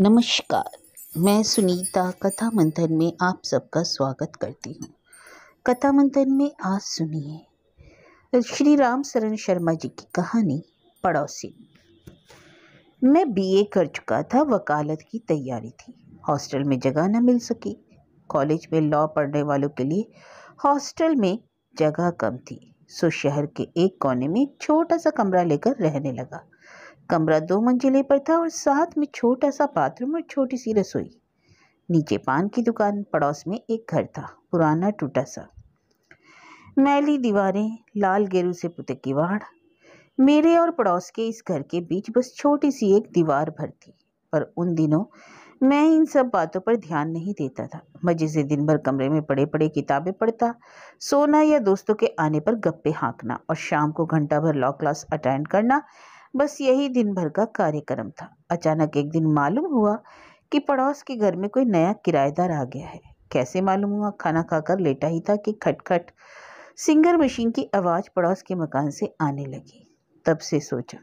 नमस्कार मैं सुनीता कथा मंथन में आप सबका स्वागत करती हूँ कथा मंथन में आज सुनिए श्री राम शरण शर्मा जी की कहानी पड़ोसी मैं बीए कर चुका था वकालत की तैयारी थी हॉस्टल में जगह न मिल सकी कॉलेज में लॉ पढ़ने वालों के लिए हॉस्टल में जगह कम थी सो शहर के एक कोने में छोटा सा कमरा लेकर रहने लगा कमरा दो मंजिले पर था और साथ में छोटा सा बाथरूम और छोटी सी रसोई नीचे पान की दुकान पड़ोस में एक घर था पुराना टूटा सा मैली दीवारें लाल गेरू से पुते किवाड़ मेरे और पड़ोस के इस घर के बीच बस छोटी सी एक दीवार भर थी पर उन दिनों मैं इन सब बातों पर ध्यान नहीं देता था मज़े से दिन भर कमरे में पड़े पड़े किताबें पढ़ता सोना या दोस्तों के आने पर गप्पे हाँकना और शाम को घंटा भर लॉ क्लास अटेंड करना बस यही दिन भर का कार्यक्रम था अचानक एक दिन मालूम हुआ कि पड़ोस के घर में कोई नया किराएदार आ गया है कैसे मालूम हुआ खाना खाकर लेटा ही था कि खटखट सिंगर मशीन की आवाज़ पड़ोस के मकान से आने लगी तब से सोचा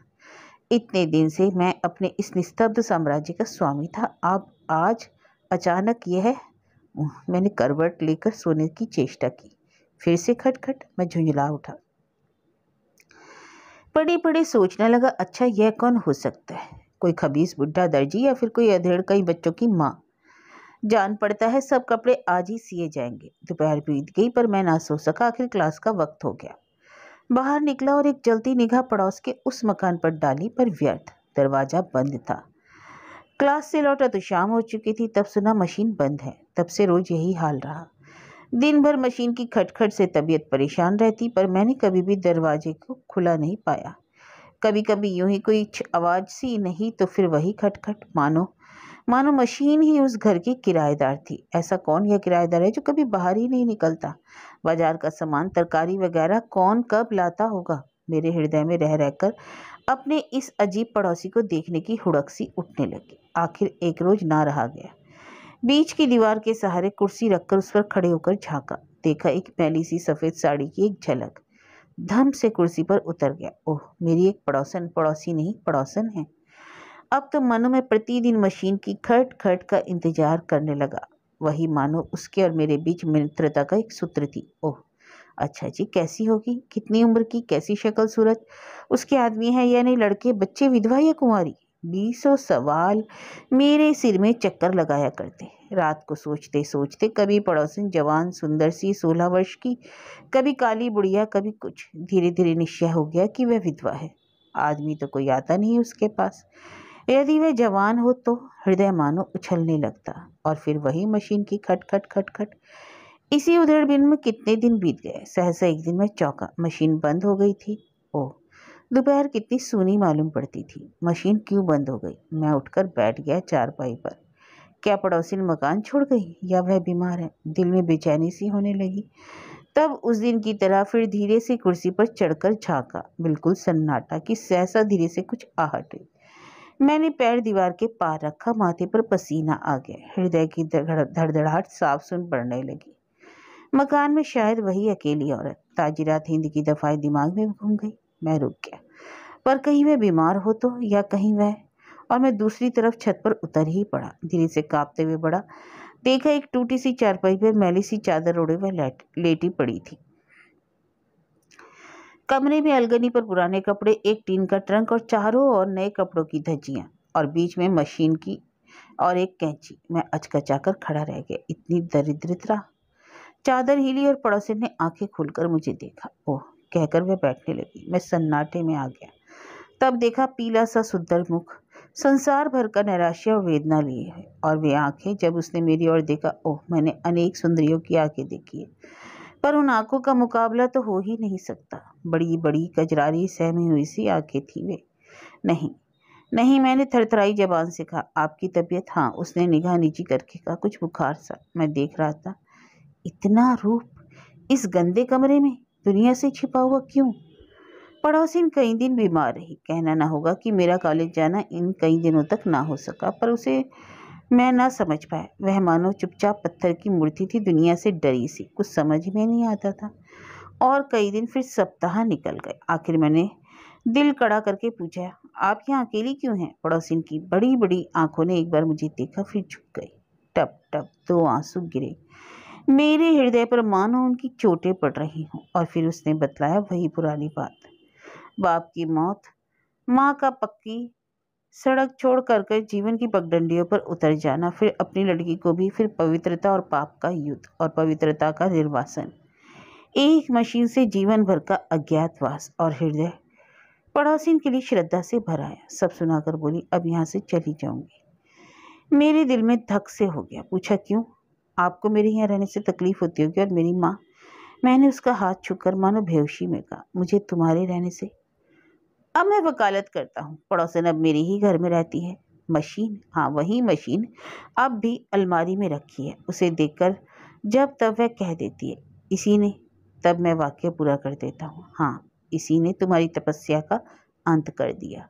इतने दिन से मैं अपने इस निस्तब्ध साम्राज्य का स्वामी था अब आज अचानक यह मैंने करवट लेकर सोने की चेष्टा की फिर से खटखट मैं झुंझला उठा बड़े बड़े सोचने लगा अच्छा यह कौन हो सकता है कोई खबीस बुढ़ा दर्जी या फिर कोई अधेड़ कई बच्चों की माँ जान पड़ता है सब कपड़े आज ही सिए जाएंगे दोपहर बीत गई पर मैं ना सो सका आखिर क्लास का वक्त हो गया बाहर निकला और एक जल्दी निगाह पड़ोस के उस मकान पर डाली पर व्यर्थ दरवाज़ा बंद था क्लास से लौटा तो शाम हो चुकी थी तब सुना मशीन बंद है तब से रोज़ यही हाल रहा दिन भर मशीन की खटखट से तबीयत परेशान रहती पर मैंने कभी भी दरवाजे को खुला नहीं पाया कभी कभी यूं ही कोई आवाज़ सी नहीं तो फिर वही खटखट मानो मानो मशीन ही उस घर की किराएदार थी ऐसा कौन यह किराएदार है जो कभी बाहर ही नहीं निकलता बाजार का सामान तरकारी वगैरह कौन कब लाता होगा मेरे हृदय में रह रहकर अपने इस अजीब पड़ोसी को देखने की हुड़क सी उठने लगी आखिर एक रोज़ ना रहा गया बीच की दीवार के सहारे कुर्सी रखकर उस पर खड़े होकर झांका देखा एक पहली सी सफ़ेद साड़ी की एक झलक धम से कुर्सी पर उतर गया ओह मेरी एक पड़ोसन पड़ोसी नहीं पड़ोसन है अब तो मनो में प्रतिदिन मशीन की खट खट का इंतजार करने लगा वही मानो उसके और मेरे बीच मित्रता का एक सूत्र थी ओह अच्छा जी कैसी होगी कितनी उम्र की कैसी शक्ल सूरत उसके आदमी है या नहीं लड़के बच्चे विधवा या कुंवारी बीसों सवाल मेरे सिर में चक्कर लगाया करते रात को सोचते सोचते कभी पड़ोसन जवान सुंदर सी सोलह वर्ष की कभी काली बुढ़िया कभी कुछ धीरे धीरे निश्चय हो गया कि वह विधवा है आदमी तो कोई आता नहीं उसके पास यदि वह जवान हो तो हृदय मानो उछलने लगता और फिर वही मशीन की खट खट खट खट इसी उधर बिन में कितने दिन बीत गए सहसा एक दिन मैं चौका मशीन बंद हो गई थी दोपहर कितनी सूनी मालूम पड़ती थी मशीन क्यों बंद हो गई मैं उठकर बैठ गया चारपाई पर क्या पड़ोसी ने मकान छोड़ गई या वह बीमार है दिल में बेचैनी सी होने लगी तब उस दिन की तरह फिर धीरे से कुर्सी पर चढ़कर झाँका बिल्कुल सन्नाटा कि सहसा धीरे से कुछ आहट हुई मैंने पैर दीवार के पार रखा माथे पर पसीना आ गया हृदय की धड़धड़ाहट साफ सुन पड़ने लगी मकान में शायद वही अकेली औरत ताजिरात हिंद की दफाई दिमाग में घूम गई मैं रुक गया पर कहीं वह बीमार हो तो या कहीं वह और मैं दूसरी तरफ छत पर उतर ही पड़ा धीरे से कांपते हुए बड़ा देखा एक टूटी सी चारपाई पर मैली सी चादर ओढ़े वह लेटी पड़ी थी कमरे में अलगनी पर पुराने कपड़े एक टीन का ट्रंक और चारों ओर नए कपड़ों की धज्जियाँ और बीच में मशीन की और एक कैंची मैं अचकचाकर खड़ा रह गया इतनी दरिद्रता चादर हिली और पड़ोसी ने आंखें खोलकर मुझे देखा ओह कहकर वह बैठने लगी मैं सन्नाटे में आ गया तब देखा पीला सा सुंदर मुख संसार भर का निराशा और वेदना लिए है और वे आंखें जब उसने मेरी ओर देखा ओह मैंने अनेक सुंदरियों की आंखें देखी है पर उन आंखों का मुकाबला तो हो ही नहीं सकता बड़ी बड़ी कजरारी सहमी हुई सी आंखें थी वे नहीं नहीं मैंने थरथराई जबान से कहा आपकी तबीयत हाँ उसने निगाह नीची करके कहा कुछ बुखार सा मैं देख रहा था इतना रूप इस गंदे कमरे में दुनिया से छिपा हुआ क्यों पड़ोसिन कई दिन बीमार रही कहना ना होगा कि मेरा कॉलेज जाना इन कई दिनों तक ना हो सका पर उसे मैं ना समझ पाया वह मानो चुपचाप पत्थर की मूर्ति थी दुनिया से डरी सी कुछ समझ में नहीं आता था और कई दिन फिर सप्ताह निकल गए आखिर मैंने दिल कड़ा करके पूछा आप यहाँ अकेली क्यों हैं पड़ोसिन की बड़ी बड़ी आंखों ने एक बार मुझे देखा फिर झुक गई टप टप दो आंसू गिरे मेरे हृदय पर मानो उनकी चोटें पड़ रही हों और फिर उसने बतलाया वही पुरानी बात बाप की मौत माँ का पक्की सड़क छोड़ कर कर जीवन की पगडंडियों पर उतर जाना फिर अपनी लड़की को भी फिर पवित्रता और पाप का युद्ध और पवित्रता का निर्वासन एक मशीन से जीवन भर का अज्ञातवास और हृदय पड़ोसिन के लिए श्रद्धा से भराया सब सुनाकर बोली अब यहाँ से चली जाऊंगी मेरे दिल में धक से हो गया पूछा क्यों आपको मेरे यहाँ रहने से तकलीफ़ होती होगी और मेरी माँ मैंने उसका हाथ कर मानो बेहोशी में कहा मुझे तुम्हारे रहने से अब मैं वकालत करता हूँ पड़ोसन अब मेरे ही घर में रहती है मशीन हाँ वही मशीन अब भी अलमारी में रखी है उसे देखकर जब तब वह कह देती है इसी ने तब मैं वाक्य पूरा कर देता हूँ हाँ इसी ने तुम्हारी तपस्या का अंत कर दिया